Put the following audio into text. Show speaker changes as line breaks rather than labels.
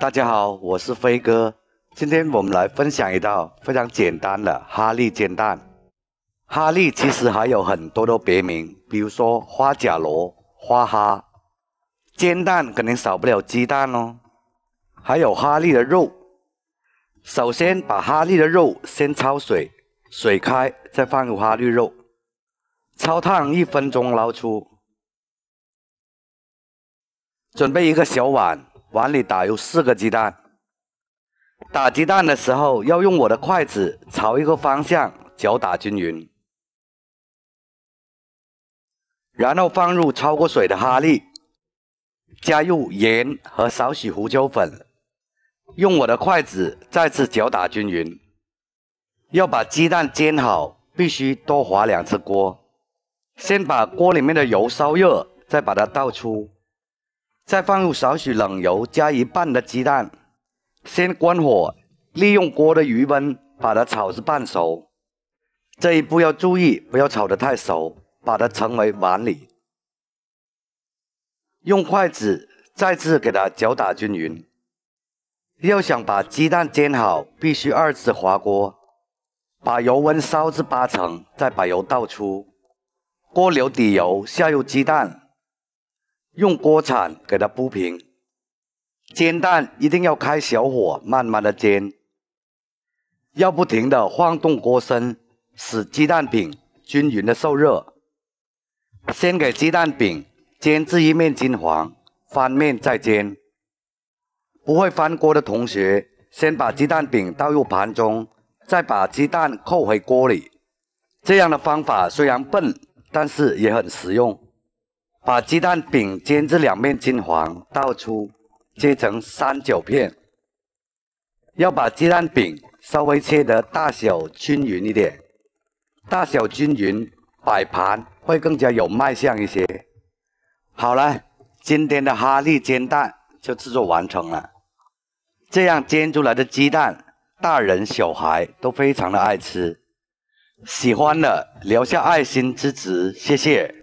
大家好，我是飞哥，今天我们来分享一道非常简单的哈利煎蛋。哈利其实还有很多的别名，比如说花甲螺、花蛤。煎蛋肯定少不了鸡蛋哦，还有哈利的肉。首先把哈利的肉先焯水，水开再放入哈利肉，焯烫一分钟捞出。准备一个小碗。碗里打入四个鸡蛋，打鸡蛋的时候要用我的筷子朝一个方向搅打均匀，然后放入焯过水的蛤蜊，加入盐和少许胡椒粉，用我的筷子再次搅打均匀。要把鸡蛋煎好，必须多划两次锅，先把锅里面的油烧热，再把它倒出。再放入少许冷油，加一半的鸡蛋，先关火，利用锅的余温把它炒至半熟。这一步要注意，不要炒得太熟，把它盛为碗里，用筷子再次给它搅打均匀。要想把鸡蛋煎好，必须二次滑锅，把油温烧至八成，再把油倒出，锅留底油，下入鸡蛋。用锅铲给它铺平，煎蛋一定要开小火慢慢的煎，要不停的晃动锅身，使鸡蛋饼均匀的受热。先给鸡蛋饼煎至一面金黄，翻面再煎。不会翻锅的同学，先把鸡蛋饼倒入盘中，再把鸡蛋扣回锅里。这样的方法虽然笨，但是也很实用。把鸡蛋饼煎至两面金黄，倒出，切成三角片。要把鸡蛋饼稍微切得大小均匀一点，大小均匀摆盘会更加有卖相一些。好了，今天的哈利煎蛋就制作完成了。这样煎出来的鸡蛋，大人小孩都非常的爱吃。喜欢的留下爱心支持，谢谢。